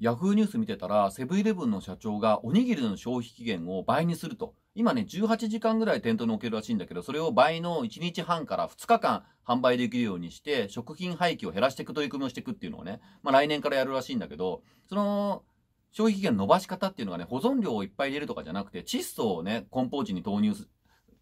ヤフーニュース見てたら、セブンイレブンの社長がおにぎりの消費期限を倍にすると。今ね、18時間ぐらい店頭に置けるらしいんだけど、それを倍の1日半から2日間販売できるようにして、食品廃棄を減らしていく取り組みをしていくっていうのをね、まあ来年からやるらしいんだけど、その、消費期限伸ばし方っていうのがね、保存量をいっぱい入れるとかじゃなくて、窒素をね、梱包地に投入す、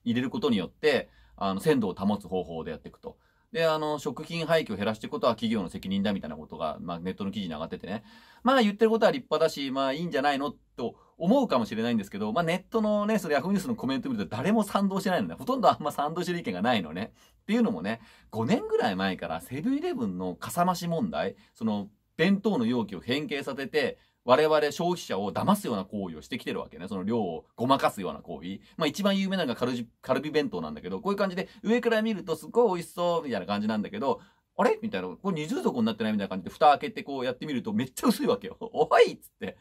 入れることによって、あの、鮮度を保つ方法でやっていくと。で、あの、食品廃棄を減らしていくことは企業の責任だみたいなことが、まあ、ネットの記事に上がっててね。まあ、言ってることは立派だし、まあ、いいんじゃないのと思うかもしれないんですけど、まあ、ネットのね、それヤフーニュースのコメント見ると誰も賛同してないのね。ほとんどあんま賛同してる意見がないのね。っていうのもね、5年ぐらい前からセブンイレブンのかさ増し問題、その、弁当の容器を変形させて、我々消費者を騙すような行為をしてきてるわけね。その量をごまかすような行為。まあ一番有名なのがカルジカルビ弁当なんだけど、こういう感じで上から見るとすっごい美味しそうみたいな感じなんだけど、あれみたいな、これ二重底になってないみたいな感じで蓋開けてこうやってみるとめっちゃ薄いわけよ。おいっつって。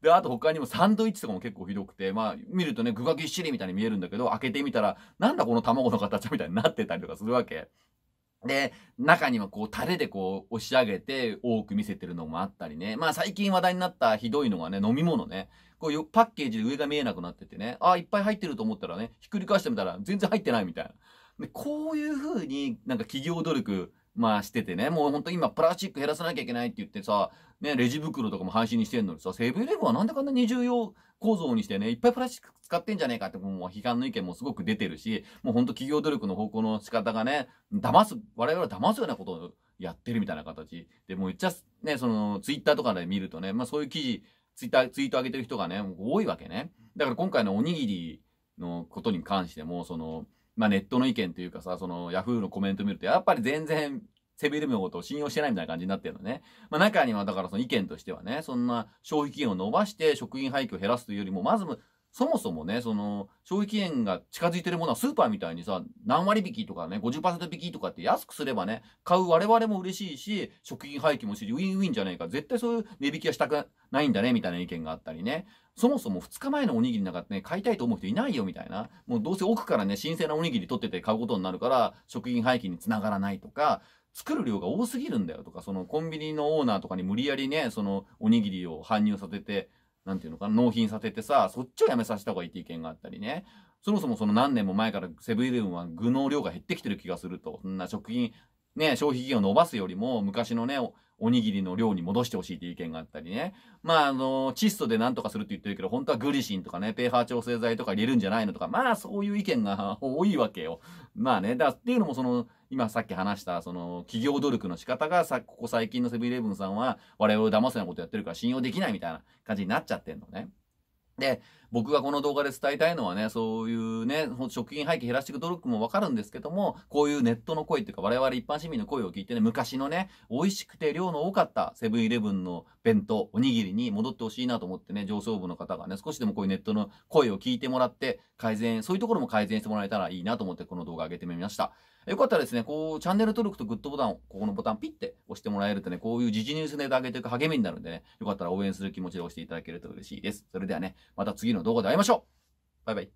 で、あと他にもサンドイッチとかも結構ひどくて、まあ見るとね、具がぎっしりみたいに見えるんだけど、開けてみたら、なんだこの卵の形みたいになってたりとかするわけ。で、中にはこう、タレでこう、押し上げて多く見せてるのもあったりね。まあ最近話題になったひどいのがね、飲み物ね。こういうパッケージで上が見えなくなっててね。あ、いっぱい入ってると思ったらね、ひっくり返してみたら全然入ってないみたいな。で、こういう風になんか企業努力まあしててね、もうほんと今プラスチック減らさなきゃいけないって言ってさ、ね、レジ袋とかも廃止にしてんのにさ、セブンイレブンはなんでこんなに重要構造にしてね、いっぱいプラスチック使ってんじゃねえかってもう批判の意見もすごく出てるし、もうほんと企業努力の方向の仕方がね、騙す、我々は騙すようなことをやってるみたいな形。で、もう言っちゃ、ね、その、ツイッターとかで見るとね、まあそういう記事、ツイッター、ツイート上げてる人がね、多いわけね。だから今回のおにぎりのことに関しても、その、まあ、ネットの意見というかさ、その、ヤフーのコメント見ると、やっぱり全然、セビルのことを信用してないみたいな感じになってるのね。まあ、中には、だからその意見としてはね、そんな消費期限を伸ばして食品廃棄を減らすというよりも、まずそもそもね、その、消費期限が近づいてるものはスーパーみたいにさ、何割引きとかね、50%引きとかって安くすればね、買う我々も嬉しいし、食品廃棄もし、ウィンウィンじゃないか、絶対そういう値引きはしたくないんだね、みたいな意見があったりね。そもそも2日前のおにぎりなんかね、買いたいと思う人いないよみたいな。もうどうせ奥からね、新鮮なおにぎり取ってて買うことになるから、食品廃棄につながらないとか、作る量が多すぎるんだよとか、そのコンビニのオーナーとかに無理やりね、そのおにぎりを搬入させて、なんていうのかな、納品させてさ、そっちをやめさせた方がいいって意見があったりね。そもそもその何年も前からセブンイレブンは具の量が減ってきてる気がすると。そんな食品、ね、消費期限を伸ばすよりも、昔のね、おにぎりの量に戻してほしいという意見があったりね。まあ、あの、窒素で何とかするって言ってるけど、本当はグリシンとかね、pH 調整剤とか入れるんじゃないのとか、まあ、そういう意見が多いわけよ。まあね、だっていうのもその、今さっき話した、その、企業努力の仕方がさ、ここ最近のセブンイレブンさんは、我々を騙すようなことやってるから信用できないみたいな感じになっちゃってんのね。で、僕がこの動画で伝えたいのはね、そういうね、食品廃棄減らしていく努力もわかるんですけども、こういうネットの声っていうか、我々一般市民の声を聞いてね、昔のね、美味しくて量の多かったセブンイレブンの弁当、おにぎりに戻ってほしいなと思ってね、上層部の方がね、少しでもこういうネットの声を聞いてもらって、改善、そういうところも改善してもらえたらいいなと思って、この動画上げてみました。よかったらですね、こう、チャンネル登録とグッドボタンを、ここのボタンピッて押してもらえるとね、こういう時事ニュースネタ上げていく励みになるんでね、よかったら応援する気持ちで押していただけると嬉しいです。それではね、また次の動画で会いましょうバイバイ。